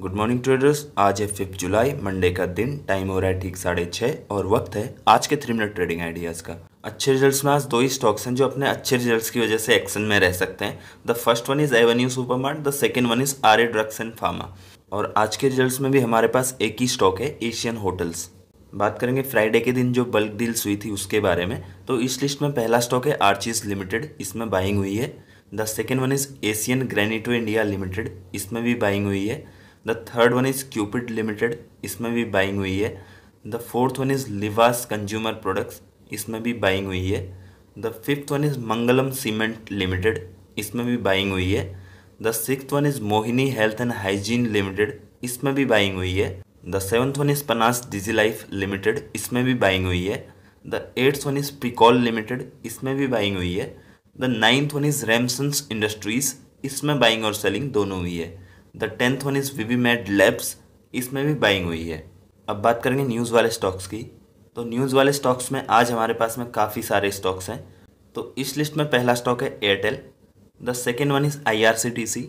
Good morning traders आज है fifth जुलाई Monday का दिन टाइम हो रहा है ठीक साढ़े छः और वक्त है आज के थ्री मिनट ट्रेडिंग आइडियाज़ का अच्छे रिजल्ट्स में आज दो ही स्टॉक्स हैं जो अपने अच्छे रिजल्ट्स की वजह से एक्शन में रह सकते हैं the first one is Avenue Supermart the second one is R A drugs and pharma और आज के रिजल्ट्स में भी हमारे पास एक ही स्टॉक है एशियन होटल्स बात करेंगे फ्राइडे के दिन जो बल्क डील्स हुई थी उसके बारे में तो इस लिस्ट में पहला स्टॉक है आर्चिस लिमिटेड इसमें बाइंग हुई है the second one is Asian Granito India Limited इसमें भी बाइंग हुई है the third one is Cupid Limited इसमें भी बाइंग हुई है the fourth one is Libas Consumer Products इसमें भी बाइंग हुई है the fifth one is Mangalam Cement Limited इसमें भी बाइंग हुई है the six one is Mohini Health and Hygiene Limited इसमें भी बाइंग हुई है द सेवन्थ वन इज़ पनास डिजी लाइफ लिमिटेड इसमें भी बाइंग हुई है the eighth one is Pical Limited इसमें भी बाइंग हुई है the ninth one is Ramsons Industries इसमें बाइंग और सेलिंग दोनों हुई है the tenth one is V V Med Labs इसमें भी बाइंग हुई है अब बात करेंगे न्यूज़ वाले स्टॉक्स की तो न्यूज़ वाले स्टॉक्स में आज हमारे पास में काफ़ी सारे स्टॉक्स हैं तो इस लिस्ट में पहला स्टॉक है Airtel the second one is I R C T C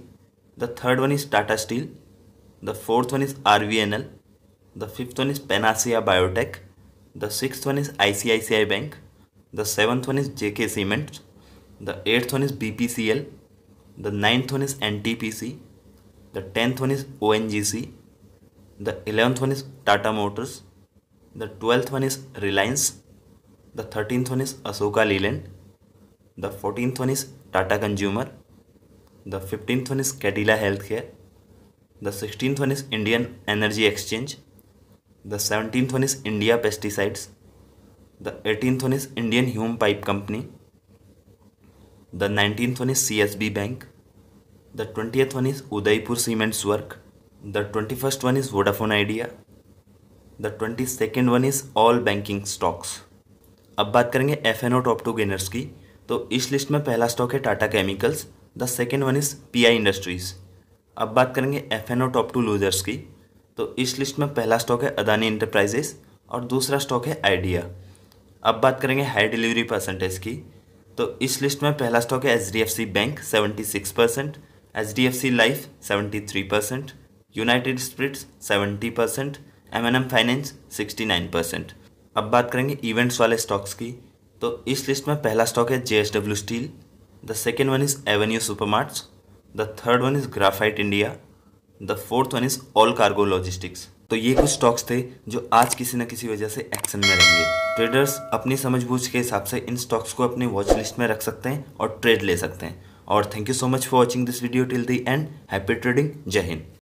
the third one is Tata Steel the fourth one is R V N L the fifth one is Panacea Biotech the six one is I C I C I Bank the seventh one is J K Cement the eighth one is B P C L the ninth one is N T P C The 10th one is ONGC. The 11th one is Tata Motors. The 12th one is Reliance. The 13th one is Asoka Leyland. The 14th one is Tata Consumer. The 15th one is Cadilla Healthcare. The 16th one is Indian Energy Exchange. The 17th one is India Pesticides. The 18th one is Indian Hume Pipe Company. The 19th one is CSB Bank. The 20th one is Udaipur Cements Work. The 21st one is Vodafone Idea. The twenty second one is all banking stocks अब बात करेंगे F N O top two gainers की तो इस list में पहला stock है Tata Chemicals the second one is P I Industries अब बात करेंगे F N O top two losers की तो इस लिस्ट में पहला स्टॉक है अदानी इंटरप्राइजेस और दूसरा स्टॉक है आइडिया अब बात करेंगे हाई डिलीवरी परसेंटेज की तो इस लिस्ट में पहला स्टॉक है H D F C Bank seventy six percent H D F C Life seventy three percent United Spirits seventy percent M N M Finance sixty nine percent अब बात करेंगे events वाले स्टॉक्स की तो इस लिस्ट में पहला स्टॉक है J S W Steel the second one is Avenue Super Marts the third one is Graphite India the fourth one is All Cargo Logistics तो ये कुछ स्टॉक्स थे जो आज किसी न किसी वजह से एक्शन में रहेंगे ट्रेडर्स अपनी समझबूझ के हिसाब से इन स्टॉक्स को अपनी वॉच लिस्ट में रख सकते हैं और ट्रेड ले सकते हैं or thank you so much for watching this video till the end happy trading jai